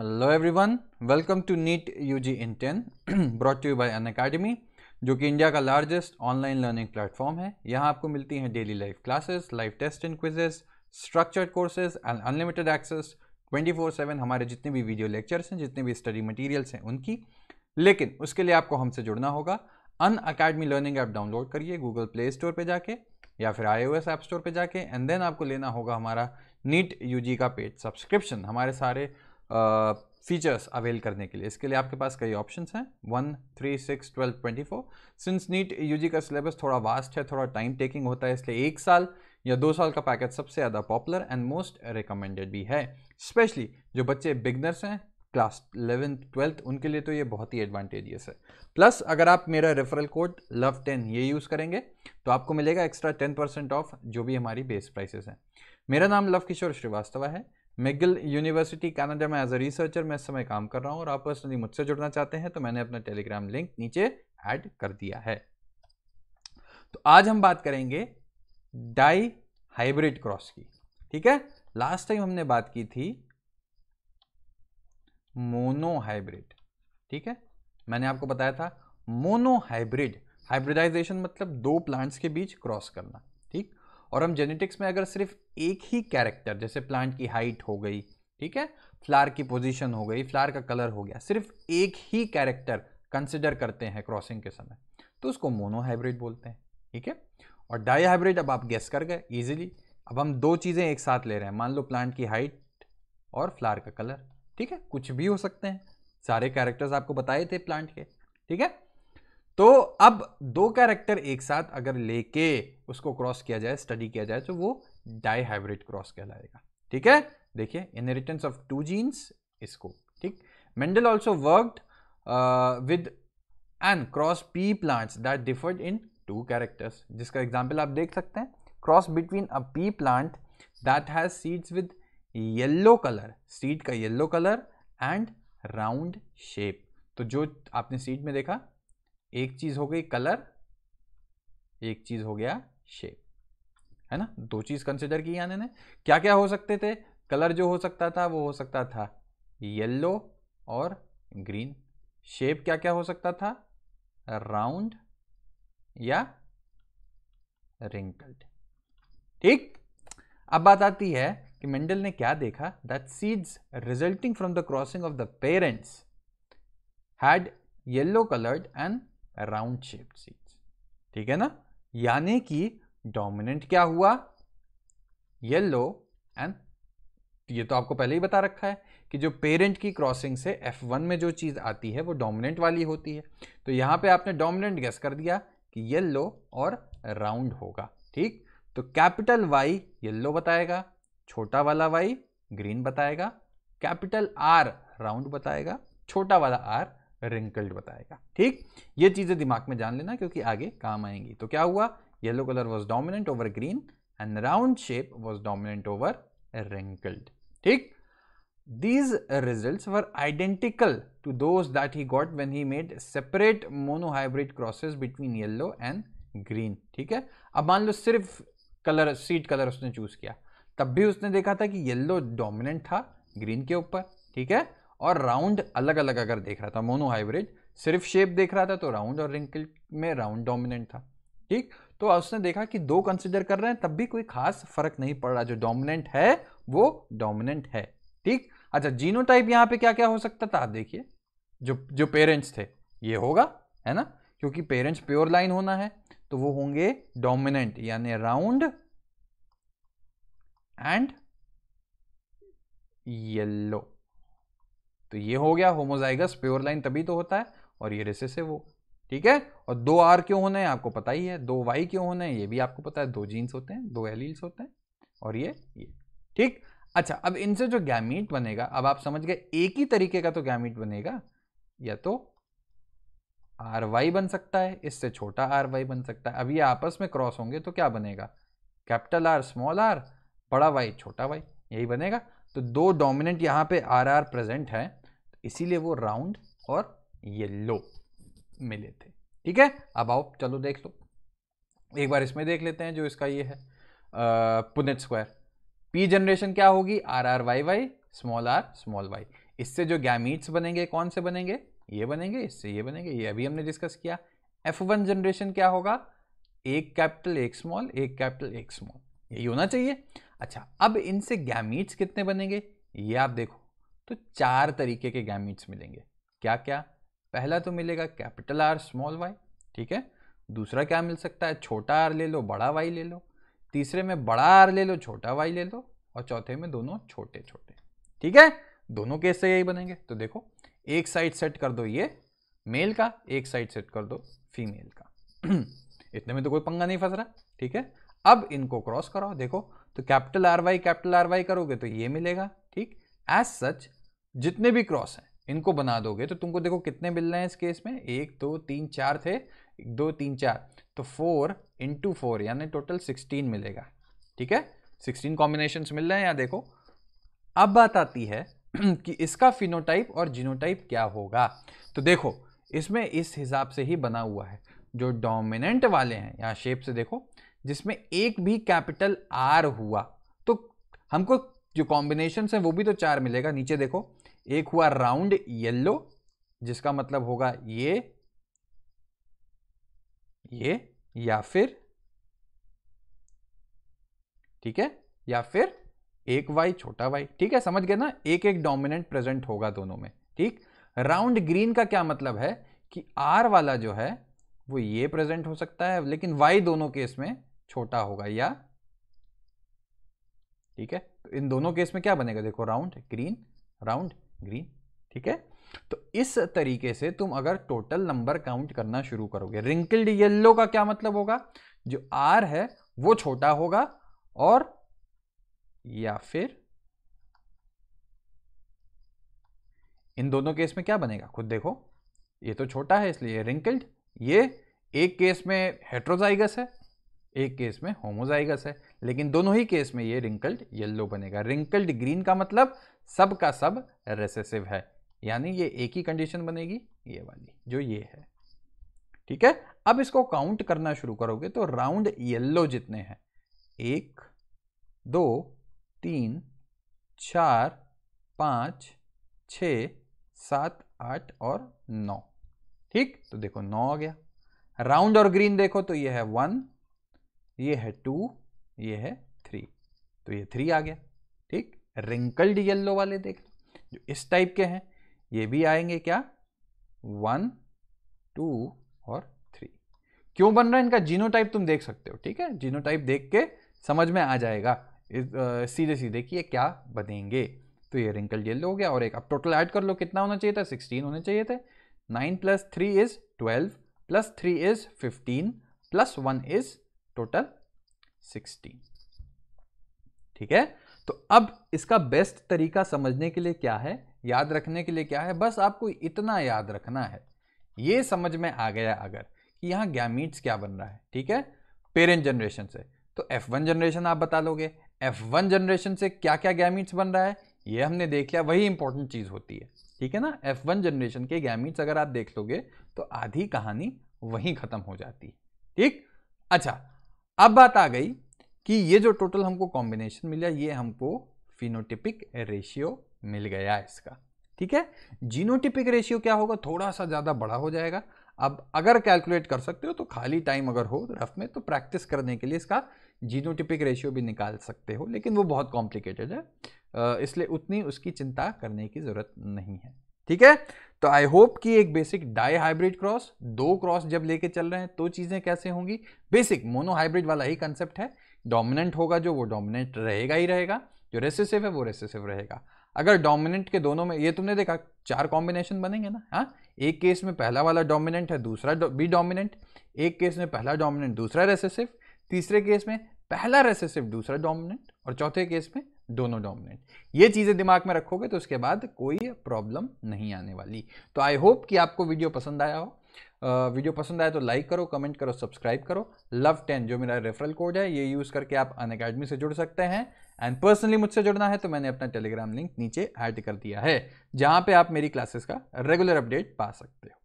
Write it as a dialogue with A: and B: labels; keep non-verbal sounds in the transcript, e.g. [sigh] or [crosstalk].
A: hello everyone welcome to NEET UG in ten brought you by Unacademy जो कि India का largest online learning platform है यहाँ आपको मिलती हैं daily live classes live test and quizzes structured courses and unlimited access 24/7 हमारे जितने भी वीडियो लेक्चर्स हैं जितने भी स्टडी मटीरियल्स हैं उनकी लेकिन उसके लिए आपको हमसे जुड़ना होगा Unacademy learning app download करिए गूगल प्ले स्टोर पर जाके या फिर I O S app store पर जाके एंड देन आपको लेना होगा हमारा नीट यू का पेड सब्सक्रिप्शन हमारे सारे फीचर्स अवेल करने के लिए इसके लिए आपके पास कई ऑप्शन हैं one three six twelve twenty four since NEET UG का सिलेबस थोड़ा वास्ट है थोड़ा टाइम टेकिंग होता है इसलिए एक साल या दो साल का पैकेज सबसे ज़्यादा पॉपुलर एंड मोस्ट रिकमेंडेड भी है स्पेशली जो बच्चे बिगनर्स हैं क्लास इलेवेंथ ट्वेल्थ उनके लिए तो ये बहुत ही एडवांटेजियस है प्लस अगर आप मेरा रेफरल कोड लव टेन ये यूज़ करेंगे तो आपको मिलेगा एक्स्ट्रा टेन परसेंट ऑफ जो भी हमारी बेस प्राइसेस हैं मेरा नाम लव किशोर श्रीवास्तव है मेगिल यूनिवर्सिटी कनाडा में एज अ रिसर्चर मैं इस समय काम कर रहा हूँ और आप पर्सनली मुझसे जुड़ना चाहते हैं तो मैंने अपना टेलीग्राम लिंक नीचे ऐड कर दिया है तो आज हम बात करेंगे डाई हाइब्रिड क्रॉस की ठीक है लास्ट टाइम हमने बात की थी मोनो हाइब्रिड ठीक है मैंने आपको बताया था मोनो हाइब्रिड हाइब्रिडाइजेशन मतलब दो प्लांट्स के बीच क्रॉस करना ठीक और हम जेनेटिक्स में अगर सिर्फ एक ही कैरेक्टर जैसे प्लांट की हाइट हो गई ठीक है फ्लार की पोजीशन हो गई फ्लार का कलर हो गया सिर्फ एक ही कैरेक्टर कंसिडर करते हैं क्रॉसिंग के समय तो उसको मोनोहाइब्रिड बोलते हैं ठीक है और डाईहाइब्रिड अब आप गेस कर गए ईजिली अब हम दो चीज़ें एक साथ ले रहे हैं मान लो प्लांट की हाइट और फ्लार का कलर ठीक है कुछ भी हो सकते हैं सारे कैरेक्टर्स आपको बताए थे प्लांट के ठीक है अब दो कैरेक्टर एक साथ अगर लेके उसको क्रॉस किया जाए स्टडी किया जाए तो वो डाई हाइब्रिड क्रॉस कहलाएगा ठीक है देखिए इनहेरिटेंस ऑफ टू जीन्स इसको ठीक Mendel also worked with and cross pea plants that differed in two characters जिसका एग्जाम्पल आप देख सकते हैं cross between a pea plant that has seeds with yellow colour seed का yellow colour and round shape तो जो आपने seed में देखा एक चीज़ हो गई कलर एक चीज़ हो गया शेप है ना दो चीज़ कंसिडर की यानी ने क्या क्या हो सकते थे कलर जो हो सकता था वो हो सकता था येल्लो और ग्रीन शेप क्या क्या हो सकता था राउंड या रिंकल्ड ठीक अब बात आती है कि मेंडल ने क्या देखा that seeds resulting from the crossing of the parents had yellow coloured and round shape seeds ठीक है ना यानी कि डोमिनेंट क्या हुआ येलो एंड ये तो आपको पहले ही बता रखा है कि जो पेरेंट की क्रॉसिंग से F1 में जो चीज़ आती है वो डोमिनेंट वाली होती है तो यहां पे आपने डोमिनेंट गैस कर दिया कि येल्लो और राउंड होगा ठीक तो कैपिटल वाई येल्लो बताएगा छोटा वाला वाई ग्रीन बताएगा कैपिटल आर राउंड बताएगा छोटा वाला आर रिंकल्ड बताएगा ठीक ये चीज़ें दिमाग में जान लेना क्योंकि आगे काम आएंगी तो क्या हुआ yellow colour was dominant over green and round shape was dominant over wrinkled ठीक these results were identical to those that he got when he made separate monohybrid crosses between yellow and green ठीक है अब मान लो सिर्फ colour seed colour उसने choose किया तब भी उसने देखा था कि येल्लो डोमिनेंट था ग्रीन के ऊपर ठीक है और राउंड अलग अलग अगर देख रहा था मोनो हाइब्रिड सिर्फ शेप देख रहा था तो राउंड और रिंकल में राउंड डोमिनेंट था ठीक तो उसने देखा कि दो कंसिडर कर रहे हैं तब भी कोई खास फर्क नहीं पड़ रहा जो डोमिनेंट है वो डोमिनेंट है ठीक अच्छा जीनो टाइप यहाँ पे क्या क्या हो सकता था आप देखिए जो जो पेरेंट्स थे ये होगा है ना क्योंकि पेरेंट्स प्योर लाइन होना है तो वो होंगे डोमिनेंट यानी राउंड एंड येलो तो ये हो गया होमोजाइगस प्योर लाइन तभी तो होता है और ये रिसेसिव वो ठीक है और दो आर क्यों होने हैं आपको पता ही है दो वाई क्यों होने हैं ये भी आपको पता है दो जीन्स होते हैं दो एलील्स होते हैं और ये ये ठीक अच्छा अब इनसे जो गैमीट बनेगा अब आप समझ गए एक ही तरीके का तो गैमीट बनेगा या तो आर वाई बन सकता है इससे छोटा आर वाई बन सकता है अब ये आपस में क्रॉस होंगे तो क्या बनेगा कैपिटल आर स्मॉल आर बड़ा वाई छोटा वाई यही बनेगा तो दो डोमिनेंट यहाँ पे आर आर प्रेजेंट है इसीलिए वो राउंड और येलो मिले थे ठीक है अब आओ चलो देख लो एक बार इसमें देख लेते हैं जो इसका ये है पुनेट स्क्वायर पी जनरेशन क्या होगी R R Y Y small R small Y इससे जो गैमीट्स बनेंगे कौन से बनेंगे ये बनेंगे इससे ये बनेंगे ये अभी हमने डिस्कस किया एफ वन जनरेशन क्या होगा एक कैपिटल एक स्मॉल एक कैपिटल एक स्मॉल यही होना चाहिए अच्छा अब इनसे गैमीट्स कितने बनेंगे ये आप देखो तो चार तरीके के गैमिट्स मिलेंगे क्या क्या पहला तो मिलेगा कैपिटल आर स्मॉल वाई ठीक है दूसरा क्या मिल सकता है छोटा आर ले लो बड़ा वाई ले लो तीसरे में बड़ा आर ले लो छोटा वाई ले लो और चौथे में दोनों छोटे छोटे ठीक है दोनों केस से यही बनेंगे तो देखो एक साइड सेट कर दो ये मेल का एक साइड सेट कर दो फीमेल का [clears throat] इतने में तो कोई पंगा नहीं फंस रहा ठीक है अब इनको क्रॉस कराओ देखो तो capital R Y capital R Y करोगे तो ये मिलेगा ठीक एज सच जितने भी क्रॉस हैं इनको बना दोगे तो तुमको देखो कितने मिल रहे हैं इस केस में एक दो तीन चार थे एक दो तीन चार तो फोर इंटू फोर यानी टोटल सिक्सटीन मिलेगा ठीक है सिक्सटीन कॉम्बिनेशन मिल रहे हैं यहाँ देखो अब बात आती है [clears throat] कि इसका फिनोटाइप और जीनोटाइप क्या होगा तो देखो इसमें इस हिसाब से ही बना हुआ है जो डोमिनेंट वाले हैं यहाँ शेप से देखो जिसमें एक भी कैपिटल आर हुआ तो हमको जो कॉम्बिनेशन है वो भी तो चार मिलेगा नीचे देखो एक हुआ राउंड येलो जिसका मतलब होगा ये ये या फिर ठीक है या फिर एक वाई छोटा वाई ठीक है समझ गए ना एक एक डोमिनेंट प्रेजेंट होगा दोनों में ठीक राउंड ग्रीन का क्या मतलब है कि आर वाला जो है वो ये प्रेजेंट हो सकता है लेकिन वाई दोनों केस में छोटा होगा या ठीक है तो इन दोनों केस में क्या बनेगा देखो राउंड ग्रीन राउंड ग्रीन ठीक है तो इस तरीके से तुम अगर टोटल नंबर काउंट करना शुरू करोगे रिंकल्ड येल्लो का क्या मतलब होगा जो आर है वो छोटा होगा और या फिर इन दोनों केस में क्या बनेगा खुद देखो ये तो छोटा है इसलिए रिंकल्ड ये एक केस में हेट्रोजाइगस है एक केस में होमोजाइगस है लेकिन दोनों ही केस में ये रिंकल्ड येल्लो बनेगा रिंकल्ड ग्रीन का मतलब सब का सब रेसेसिव है यानी ये एक ही कंडीशन बनेगी ये वाली जो ये है ठीक है अब इसको काउंट करना शुरू करोगे तो राउंड येल्लो जितने हैं एक दो तीन चार पाँच छ सात आठ और नौ ठीक तो देखो नौ आ गया राउंड और ग्रीन देखो तो ये है वन ये है टू ये है थ्री तो ये थ्री आ गया ठीक रिंकल्ड येल्लो वाले देख जो इस टाइप के हैं ये भी आएंगे क्या वन टू और थ्री क्यों बन रहा है इनका जीनो तुम देख सकते हो ठीक है जीनो देख के समझ में आ जाएगा इस, सीधे सीधे कि ये क्या बनेंगे तो ये रिंकल्ड येल्लो हो गया और एक अब टोटल ऐड कर लो कितना होना चाहिए था सिक्सटीन होने चाहिए थे nine plus three is twelve plus three is fifteen plus one is total sixteen ठीक है तो अब इसका बेस्ट तरीका समझने के लिए क्या है याद रखने के लिए क्या है बस आपको इतना याद रखना है ये समझ में आ गया अगर कि यहां गैमीट्स क्या बन रहा है ठीक है पेरेंट जनरेशन से तो F1 जनरेशन आप बता लोगे F1 जनरेशन से क्या क्या गैमीट्स बन रहा है ये हमने देख लिया वही इंपॉर्टेंट चीज़ होती है ठीक है ना F1 जनरेशन के गैमीट्स अगर आप देख लोगे तो आधी कहानी वहीं ख़त्म हो जाती है ठीक अच्छा अब बात आ गई कि ये जो टोटल हमको कॉम्बिनेशन मिला ये हमको फिनोटिपिक रेशियो मिल गया इसका ठीक है जीनोटिपिक रेशियो क्या होगा थोड़ा सा ज़्यादा बड़ा हो जाएगा अब अगर कैलकुलेट कर सकते हो तो खाली टाइम अगर हो रफ में तो प्रैक्टिस करने के लिए इसका जीनोटिपिक रेशियो भी निकाल सकते हो लेकिन वो बहुत कॉम्प्लिकेटेड है इसलिए उतनी उसकी चिंता करने की ज़रूरत नहीं है ठीक है तो आई होप कि एक बेसिक डाई हाइब्रिड क्रॉस दो क्रॉस जब लेके चल रहे हैं तो चीज़ें कैसे होंगी बेसिक मोनो हाइब्रिड वाला ही कंसेप्ट है डोमिनेंट होगा जो वो डोमिनेंट रहेगा ही रहेगा जो रेसेसिव है वो रेसेसिव रहेगा अगर डोमिनेंट के दोनों में ये तुमने देखा चार कॉम्बिनेशन बनेंगे ना हाँ एक केस में पहला वाला डोमिनेंट है दूसरा बी डोमिनेंट एक केस में पहला डोमिनेंट दूसरा रेसेसिव तीसरे केस में पहला रेसेसिव दूसरा डोमिनेंट और चौथे केस में दोनों डोमिनेंट ये चीज़ें दिमाग में रखोगे तो उसके बाद कोई प्रॉब्लम नहीं आने वाली तो आई होप कि आपको वीडियो पसंद आया हो वीडियो पसंद आए तो लाइक करो कमेंट करो सब्सक्राइब करो लव टेन जो मेरा रेफरल कोड है ये यूज़ करके आप अन अकेडमी से जुड़ सकते हैं एंड पर्सनली मुझसे जुड़ना है तो मैंने अपना टेलीग्राम लिंक नीचे ऐड कर दिया है जहाँ पे आप मेरी क्लासेस का रेगुलर अपडेट पा सकते हो